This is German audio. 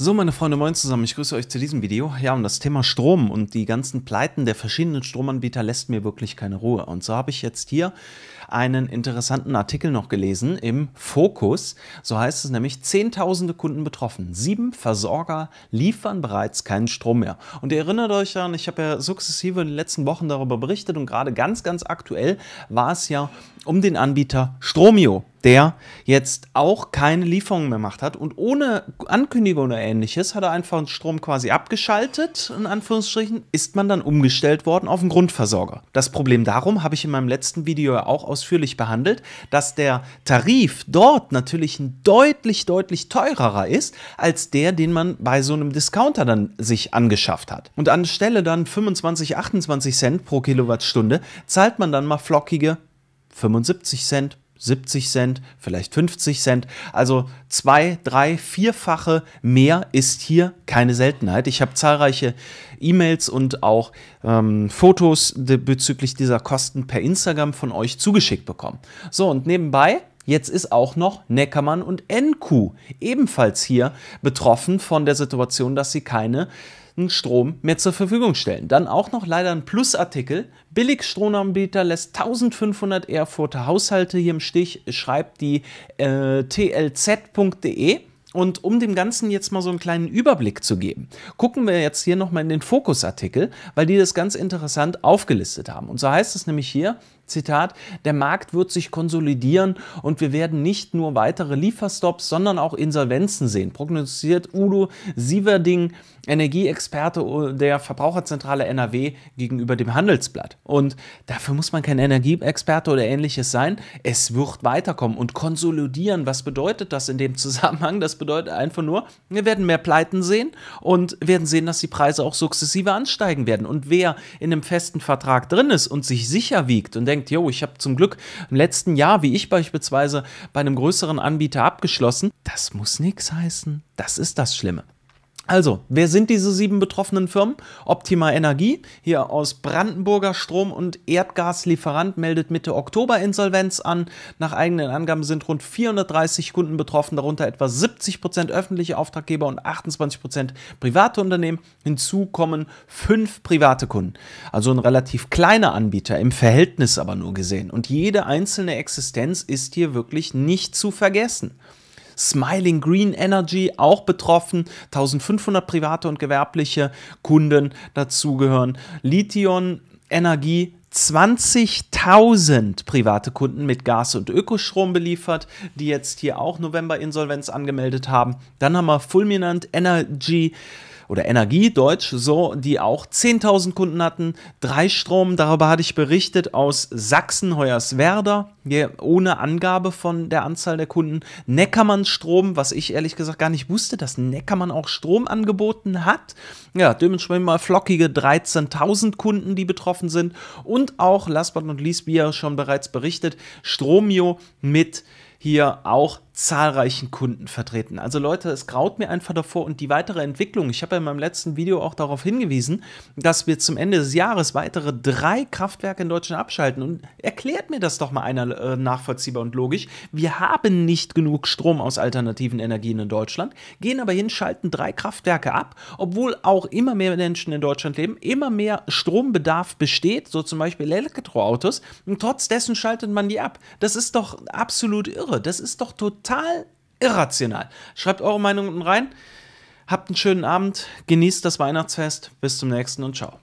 So, meine Freunde, moin zusammen. Ich grüße euch zu diesem Video. Ja, und das Thema Strom und die ganzen Pleiten der verschiedenen Stromanbieter lässt mir wirklich keine Ruhe. Und so habe ich jetzt hier einen interessanten Artikel noch gelesen im Fokus. So heißt es nämlich, Zehntausende Kunden betroffen. Sieben Versorger liefern bereits keinen Strom mehr. Und ihr erinnert euch an, ich habe ja sukzessive in den letzten Wochen darüber berichtet und gerade ganz, ganz aktuell war es ja um den Anbieter Stromio der jetzt auch keine Lieferungen mehr macht hat und ohne Ankündigung oder ähnliches hat er einfach den Strom quasi abgeschaltet, in Anführungsstrichen, ist man dann umgestellt worden auf einen Grundversorger. Das Problem darum habe ich in meinem letzten Video ja auch aus ausführlich behandelt, dass der Tarif dort natürlich ein deutlich, deutlich teurerer ist, als der, den man bei so einem Discounter dann sich angeschafft hat. Und anstelle dann 25, 28 Cent pro Kilowattstunde zahlt man dann mal flockige 75 Cent, 70 Cent, vielleicht 50 Cent. Also zwei, drei, vierfache mehr ist hier keine Seltenheit. Ich habe zahlreiche E-Mails und auch ähm, Fotos bezüglich dieser Kosten per Instagram von euch zugeschickt bekommen. So, und nebenbei Jetzt ist auch noch Neckermann und NQ ebenfalls hier betroffen von der Situation, dass sie keinen hm, Strom mehr zur Verfügung stellen. Dann auch noch leider ein Plusartikel. Billigstromanbieter lässt 1500 Erfurter Haushalte hier im Stich, schreibt die äh, tlz.de. Und um dem Ganzen jetzt mal so einen kleinen Überblick zu geben, gucken wir jetzt hier nochmal in den Fokusartikel, weil die das ganz interessant aufgelistet haben. Und so heißt es nämlich hier, Zitat, der Markt wird sich konsolidieren und wir werden nicht nur weitere Lieferstops, sondern auch Insolvenzen sehen, prognostiziert Udo Sieverding, Energieexperte der Verbraucherzentrale NRW gegenüber dem Handelsblatt. Und dafür muss man kein Energieexperte oder ähnliches sein. Es wird weiterkommen und konsolidieren. Was bedeutet das in dem Zusammenhang? Das bedeutet einfach nur, wir werden mehr Pleiten sehen und werden sehen, dass die Preise auch sukzessive ansteigen werden. Und wer in einem festen Vertrag drin ist und sich sicher wiegt und denkt, denkt, yo, ich habe zum Glück im letzten Jahr, wie ich beispielsweise, bei einem größeren Anbieter abgeschlossen. Das muss nichts heißen. Das ist das Schlimme. Also, wer sind diese sieben betroffenen Firmen? Optima Energie, hier aus Brandenburger Strom- und Erdgaslieferant, meldet Mitte Oktober Insolvenz an. Nach eigenen Angaben sind rund 430 Kunden betroffen, darunter etwa 70% Prozent öffentliche Auftraggeber und 28% Prozent private Unternehmen. Hinzu kommen fünf private Kunden. Also ein relativ kleiner Anbieter, im Verhältnis aber nur gesehen. Und jede einzelne Existenz ist hier wirklich nicht zu vergessen. Smiling Green Energy auch betroffen, 1500 private und gewerbliche Kunden dazugehören. Lithion Energie 20.000 private Kunden mit Gas und Ökostrom beliefert, die jetzt hier auch November Insolvenz angemeldet haben. Dann haben wir Fulminant Energy oder Energie Deutsch so, die auch 10.000 Kunden hatten. Dreistrom, darüber hatte ich berichtet, aus Sachsen, Hoyerswerda, ohne Angabe von der Anzahl der Kunden. Neckermann Strom, was ich ehrlich gesagt gar nicht wusste, dass Neckermann auch Strom angeboten hat. Ja, dementsprechend mal flockige 13.000 Kunden, die betroffen sind. Und auch, last but not least, wie ja schon bereits berichtet, Stromio mit hier auch 10.000 zahlreichen Kunden vertreten. Also Leute, es graut mir einfach davor und die weitere Entwicklung. Ich habe ja in meinem letzten Video auch darauf hingewiesen, dass wir zum Ende des Jahres weitere drei Kraftwerke in Deutschland abschalten. Und erklärt mir das doch mal einer äh, nachvollziehbar und logisch. Wir haben nicht genug Strom aus alternativen Energien in Deutschland, gehen aber hin, schalten drei Kraftwerke ab, obwohl auch immer mehr Menschen in Deutschland leben, immer mehr Strombedarf besteht, so zum Beispiel Elektroautos. Und trotz dessen schaltet man die ab. Das ist doch absolut irre. Das ist doch total total irrational. Schreibt eure Meinung unten rein. Habt einen schönen Abend, genießt das Weihnachtsfest. Bis zum nächsten und ciao.